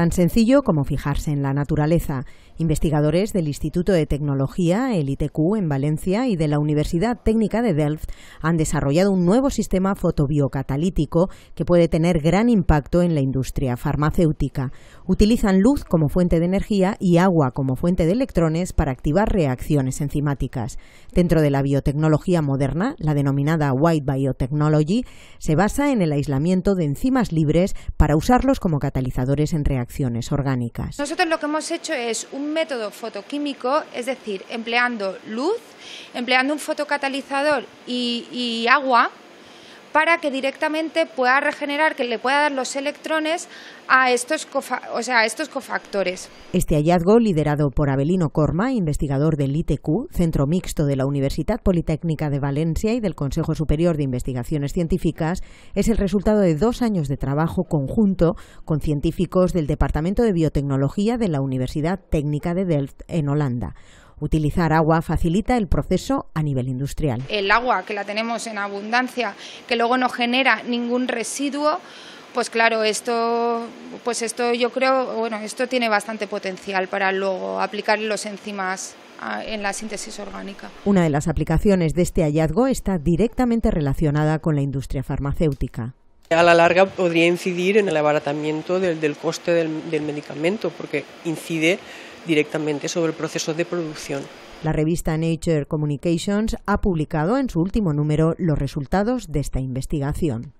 Tan sencillo como fijarse en la naturaleza. Investigadores del Instituto de Tecnología, el ITQ, en Valencia y de la Universidad Técnica de Delft han desarrollado un nuevo sistema fotobiocatalítico que puede tener gran impacto en la industria farmacéutica. Utilizan luz como fuente de energía y agua como fuente de electrones para activar reacciones enzimáticas. Dentro de la biotecnología moderna, la denominada White Biotechnology, se basa en el aislamiento de enzimas libres para usarlos como catalizadores en reacciones orgánicas. Nosotros lo que hemos hecho es un método fotoquímico, es decir, empleando luz, empleando un fotocatalizador y agua, para que directamente pueda regenerar, que le pueda dar los electrones a estos, estos cofactores. Este hallazgo, liderado por Abelino Corma, investigador del ITQ, Centro Mixto de la Universidad Politécnica de Valencia y del Consejo Superior de Investigaciones Científicas, es el resultado de dos años de trabajo conjunto con científicos del Departamento de Biotecnología de la Universidad Técnica de Delft en Holanda. Utilizar agua facilita el proceso a nivel industrial. El agua que la tenemos en abundancia, que luego no genera ningún residuo, pues claro, esto, pues esto yo creo, bueno, esto tiene bastante potencial para luego aplicar los enzimas en la síntesis orgánica. Una de las aplicaciones de este hallazgo está directamente relacionada con la industria farmacéutica. A la larga podría incidir en el abaratamiento del, coste del, del medicamento, porque incide directamente sobre el proceso de producción. La revista Nature Communications ha publicado en su último número los resultados de esta investigación.